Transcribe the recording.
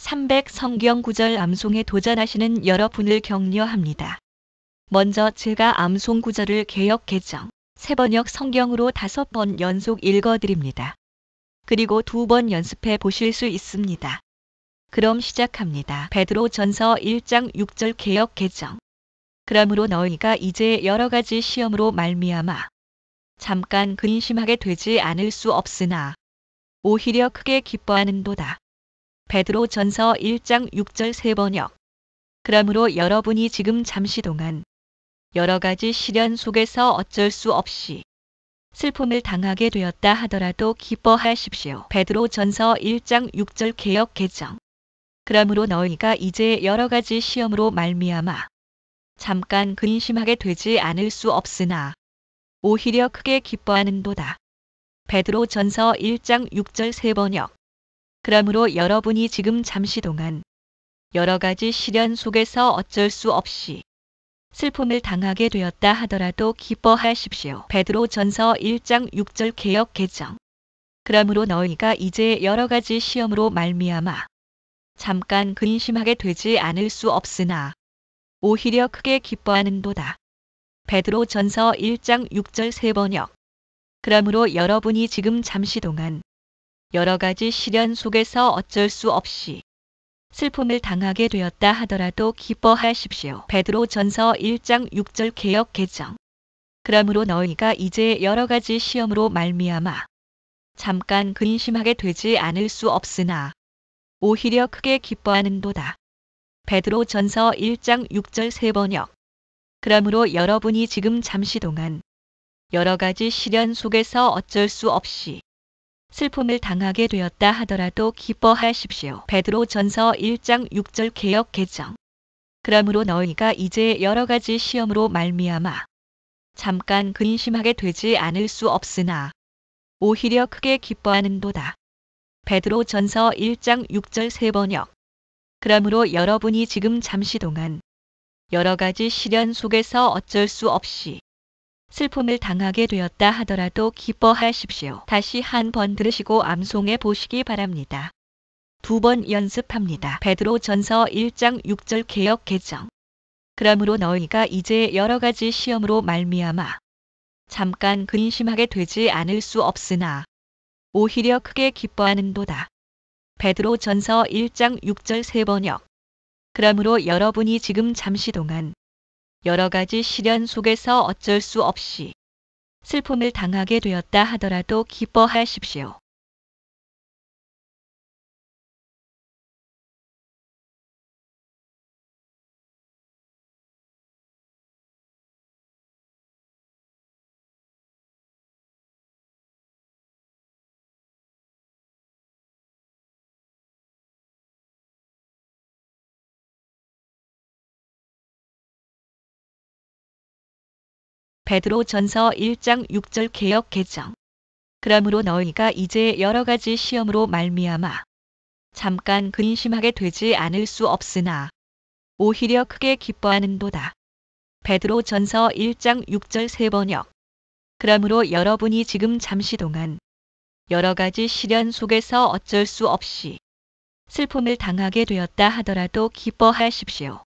300 성경 구절 암송에 도전하시는 여러분을 격려합니다. 먼저 제가 암송 구절을 개역 개정, 세번역 성경으로 다섯 번 연속 읽어드립니다. 그리고 두 번 연습해 보실 수 있습니다. 그럼 시작합니다. 베드로 전서 1장 6절 개역 개정. 그러므로 너희가 이제 여러 가지 시험으로 말미암아 잠깐 근심하게 되지 않을 수 없으나 오히려 크게 기뻐하는도다. 베드로 전서 1장 6절 세번역. 그러므로 여러분이 지금 잠시 동안 여러 가지 시련 속에서 어쩔 수 없이 슬픔을 당하게 되었다 하더라도 기뻐하십시오. 베드로 전서 1장 6절 개역 개정. 그러므로 너희가 이제 여러 가지 시험으로 말미암아 잠깐 근심하게 되지 않을 수 없으나 오히려 크게 기뻐하는도다. 베드로 전서 1장 6절 세번역. 그러므로 여러분이 지금 잠시 동안 여러 가지 시련 속에서 어쩔 수 없이 슬픔을 당하게 되었다 하더라도 기뻐하십시오. 베드로 전서 1장 6절 개혁 개정. 그러므로 너희가 이제 여러 가지 시험으로 말미암아 잠깐 근심하게 되지 않을 수 없으나 오히려 크게 기뻐하는도다. 베드로 전서 1장 6절 세번역. 그러므로 여러분이 지금 잠시 동안 여러 가지 시련 속에서 어쩔 수 없이 슬픔을 당하게 되었다 하더라도 기뻐하십시오. 베드로 전서 1장 6절 개혁 개정. 그러므로 너희가 이제 여러 가지 시험으로 말미암아 잠깐 근심하게 되지 않을 수 없으나 오히려 크게 기뻐하는도다. 베드로 전서 1장 6절 세번역. 그러므로 여러분이 지금 잠시 동안 여러 가지 시련 속에서 어쩔 수 없이 슬픔을 당하게 되었다 하더라도 기뻐하십시오. 베드로 전서 1장 6절 개혁 개정. 그러므로 너희가 이제 여러 가지 시험으로 말미암아 잠깐 근심하게 되지 않을 수 없으나 오히려 크게 기뻐하는도다. 베드로 전서 1장 6절 세번역. 그러므로 여러분이 지금 잠시 동안 여러 가지 시련 속에서 어쩔 수 없이 슬픔을 당하게 되었다 하더라도 기뻐하십시오. 다시 한 번 들으시고 암송해 보시기 바랍니다. 두 번 연습합니다. 베드로 전서 1장 6절 개혁 개정. 그러므로 너희가 이제 여러 가지 시험으로 말미암아 잠깐 근심하게 되지 않을 수 없으나 오히려 크게 기뻐하는도다. 베드로 전서 1장 6절 세번역. 그러므로 여러분이 지금 잠시 동안 여러 가지 시련 속에서 어쩔 수 없이 슬픔을 당하게 되었다 하더라도 기뻐하십시오. 베드로 전서 1장 6절 개역 개정. 그러므로 너희가 이제 여러 가지 시험으로 말미암아 잠깐 근심하게 되지 않을 수 없으나 오히려 크게 기뻐하는도다. 베드로 전서 1장 6절 세번역. 그러므로 여러분이 지금 잠시 동안 여러 가지 시련 속에서 어쩔 수 없이 슬픔을 당하게 되었다 하더라도 기뻐하십시오.